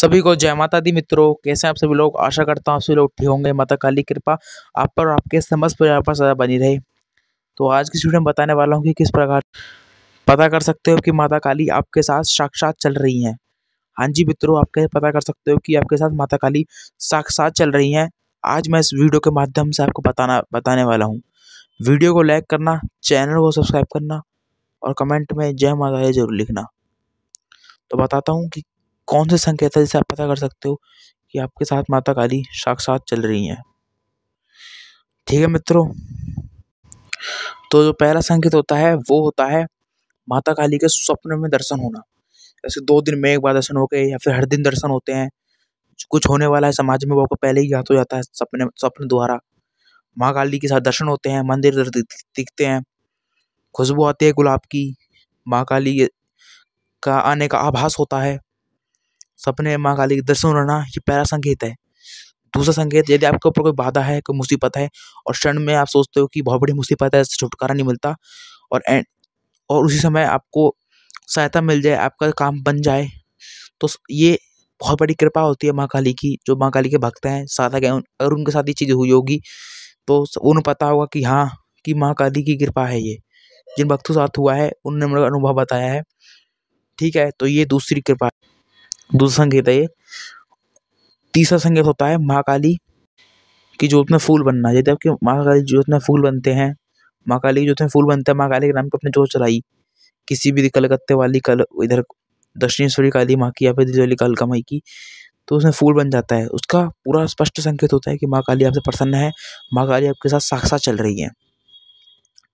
सभी को जय माता दी मित्रों कैसे हैं आप सभी लोग आशा करता हूँ आप सभी लोग उठे होंगे माता काली कृपा आप पर आपके समस्त परिवार पर सदा बनी रहे तो आज की वीडियो में बताने वाला हूँ कि किस प्रकार पता कर सकते हो कि माता काली आपके साथ साक्षात चल रही हैं हाँ जी मित्रों आप कैसे पता कर सकते हो कि आपके साथ माता काली साक्षात चल रही हैं आज मैं इस वीडियो के माध्यम से आपको बताना बताने वाला हूँ वीडियो को लाइक करना चैनल को सब्सक्राइब करना और कमेंट में जय माता जरूर लिखना तो बताता हूँ कि कौन सा संकेत है जिसे आप पता कर सकते हो कि आपके साथ माता काली साक्षात चल रही हैं ठीक है मित्रों तो जो पहला संकेत होता है वो होता है माता काली के स्वप्न में दर्शन होना जैसे दो दिन में एक बार दर्शन हो गए या फिर हर दिन दर्शन होते हैं कुछ होने वाला है समाज में वो आपको पहले ही ज्ञात हो जाता है सपने स्वप्न द्वारा माँ काली के साथ दर्शन होते हैं मंदिर दिखते हैं खुशबू आती है गुलाब की माँ काली का आने का आभास होता है सपने माँ काली के दर्शन रहना ये पहला संकेत है दूसरा संकेत यदि आपके ऊपर कोई बाधा है कोई मुसीबत है और क्षण में आप सोचते हो कि बहुत बड़ी मुसीबत है छुटकारा नहीं मिलता और एंड और उसी समय आपको सहायता मिल जाए आपका काम बन जाए तो ये बहुत बड़ी कृपा होती है माँ काली की जो माँ काली के भक्त हैं साधक हैं अगर उनके साथ ये चीज़ हुई होगी तो उन्हें पता होगा कि हाँ कि माँ काली की कृपा है ये जिन भक्तों साथ हुआ है उनने मेरा अनुभव बताया है ठीक है तो ये दूसरी कृपा दूसरा संकेत है ये तीसरा संकेत होता है महाकाली की जोत में फूल बनना यदि आपके महाकाली जोत में फूल बनते हैं महाकाली की जोत में फूल बनता है महाकाली के नाम पर अपने जोत चलाई किसी भी कलकत्ते वाली कल इधर दक्षिणेश्वरी काली माँ की या फिर दिल्ली कालका माई की तो उसमें फूल बन जाता है उसका पूरा स्पष्ट संकेत होता है कि माँ काली आपसे प्रसन्न है माँ काली आपके साथ साक्षात चल रही है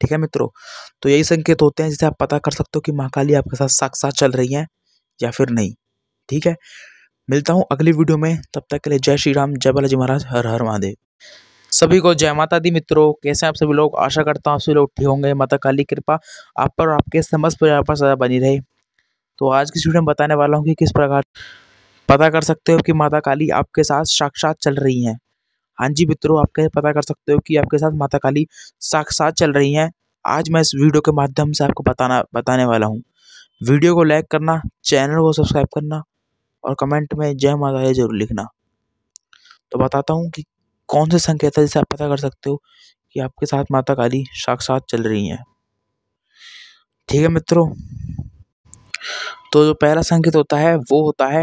ठीक है मित्रों तो यही संकेत होते हैं जिसे आप पता कर सकते हो कि माँ काली आपके साथ साक्षात चल रही हैं या फिर नहीं ठीक है मिलता हूँ अगली वीडियो में तब तक के लिए जय श्री राम जय बालाजी महाराज हर हर महादेव सभी को जय माता दी मित्रों कैसे हैं आप सभी लोग आशा करता हूँ आप सभी लोग ठीक होंगे माता काली कृपा आप पर आपके समस्त पर पर सदा बनी रहे तो आज की वीडियो में बताने वाला हूँ कि किस प्रकार पता कर सकते हो कि माता काली आपके साथ साक्षात चल रही हैं हाँ जी मित्रों आप कैसे पता कर सकते हो कि आपके साथ माता काली साक्षात चल रही हैं आज मैं इस वीडियो के माध्यम से आपको बताना बताने वाला हूँ वीडियो को लाइक करना चैनल को सब्सक्राइब करना और कमेंट में जय माता दी जरूर लिखना तो बताता हूँ कि कौन से संकेत है जिसे आप पता कर सकते हो कि आपके साथ माता काली साक्षात चल रही हैं ठीक है मित्रों तो जो पहला संकेत होता है वो होता है